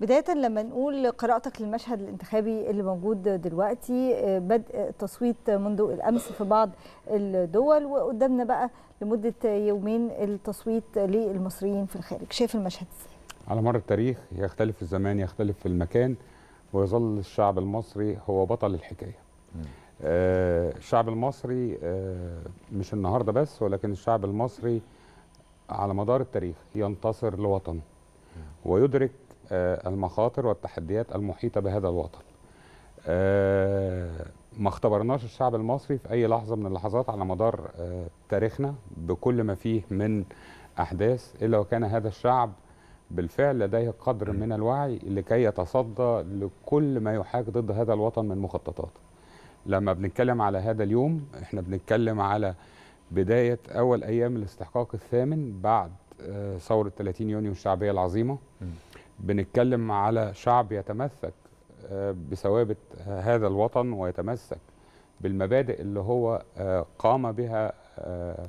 بداية لما نقول قراءتك للمشهد الانتخابي اللي موجود دلوقتي آه، بدء التصويت منذ الأمس في بعض الدول وقدامنا بقى لمدة يومين التصويت للمصريين في الخارج شايف المشهد ازاي؟ على مر التاريخ يختلف الزمان يختلف المكان ويظل الشعب المصري هو بطل الحكاية آه الشعب المصري آه مش النهاردة بس ولكن الشعب المصري على مدار التاريخ ينتصر لوطنه ويدرك آه، المخاطر والتحديات المحيطه بهذا الوطن. آه، ما اختبرناش الشعب المصري في اي لحظه من اللحظات على مدار آه، تاريخنا بكل ما فيه من احداث الا وكان هذا الشعب بالفعل لديه قدر من الوعي لكي يتصدى لكل ما يحاك ضد هذا الوطن من مخططات. لما بنتكلم على هذا اليوم احنا بنتكلم على بداية أول أيام الاستحقاق الثامن بعد ثورة 30 يونيو الشعبية العظيمة م. بنتكلم على شعب يتمسك آه، بثوابت هذا الوطن ويتمسك بالمبادئ اللي هو آه، قام بها آه،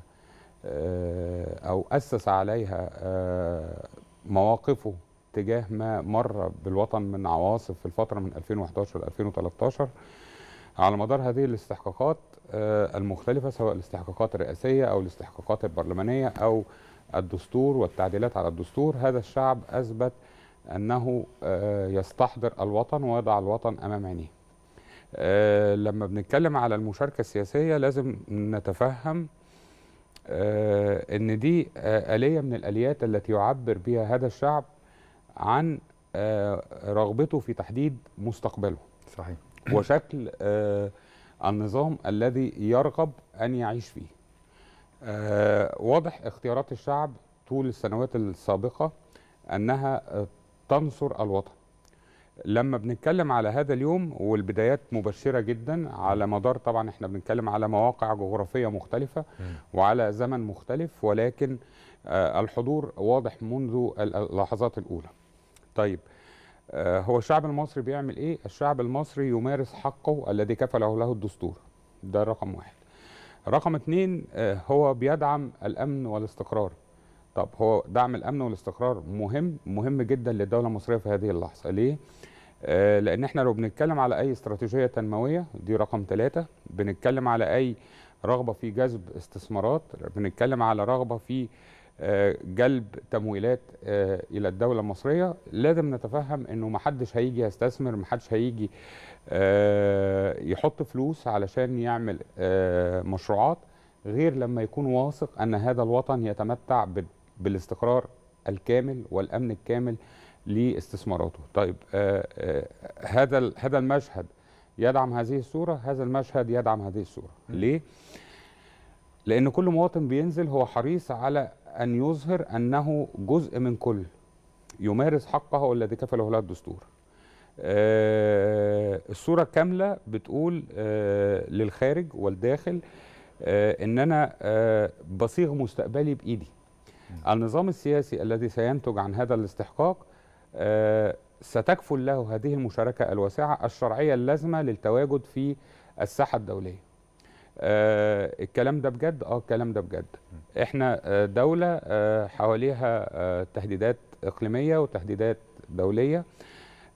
أو أسس عليها مواقفه تجاه ما مر بالوطن من عواصف في الفترة من 2011 ل 2013 على مدار هذه الاستحقاقات المختلفة سواء الاستحقاقات الرئاسية أو الاستحقاقات البرلمانية أو الدستور والتعديلات على الدستور هذا الشعب أثبت أنه آه، يستحضر الوطن ويضع الوطن أمام عينيه آه، لما بنتكلم على المشاركة السياسية لازم نتفهم آه، أن دي آلية من الآليات التي يعبر بها هذا الشعب عن رغبته في تحديد مستقبله صحيح وشكل النظام الذي يرغب أن يعيش فيه واضح اختيارات الشعب طول السنوات السابقة أنها تنصر الوطن لما بنتكلم على هذا اليوم والبدايات مبشرة جدا على مدار طبعا احنا بنتكلم على مواقع جغرافية مختلفة وعلى زمن مختلف ولكن آه، الحضور واضح منذ اللحظات الأولى طيب آه، هو الشعب المصري بيعمل ايه؟ الشعب المصري يمارس حقه الذي كفله له الدستور ده رقم واحد رقم اثنين آه، هو بيدعم الأمن والاستقرار طب هو دعم الامن والاستقرار مهم مهم جدا للدوله المصريه في هذه اللحظه ليه آه، لان احنا لو بنتكلم على اي استراتيجيه تنمويه دي رقم ثلاثة بنتكلم على اي رغبه في جذب استثمارات بنتكلم على رغبه في آه، جلب تمويلات آه، الى الدوله المصريه لازم نتفهم انه ما حدش هيجي يستثمر ما حدش هيجي يحط فلوس علشان يعمل مشروعات غير لما يكون واثق ان هذا الوطن يتمتع بالاستقرار الكامل والامن الكامل لاستثماراته طيب آه، آه، هذا هذا المشهد يدعم هذه الصوره هذا المشهد يدعم هذه الصوره ليه لان كل مواطن بينزل هو حريص على ان يظهر انه جزء من كل يمارس حقه الذي كفله له الدستور آه، الصوره كامله بتقول للخارج والداخل ان انا بصيغ مستقبلي بايدي النظام السياسي الذي سينتج عن هذا الاستحقاق آه، ستكفل له هذه المشاركة الواسعة الشرعية اللازمة للتواجد في الساحة الدولية آه الكلام ده بجد اه الكلام ده بجد احنا آه، دولة آه، حواليها تهديدات إقليمية وتهديدات دولية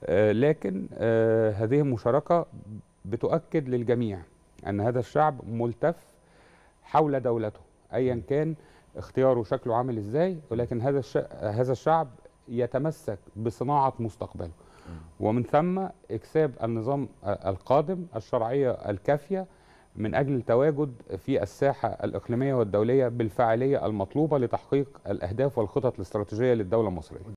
لكن هذه المشاركة بتؤكد للجميع أن هذا الشعب ملتف حول دولته أيا كان اختياره شكله عامل ازاي ولكن هذا هذا الشعب يتمسك بصناعه مستقبله ومن ثم اكساب النظام القادم الشرعيه الكافيه من اجل التواجد في الساحه الاقليميه والدوليه بالفاعليه المطلوبه لتحقيق الاهداف والخطط الاستراتيجيه للدوله المصريه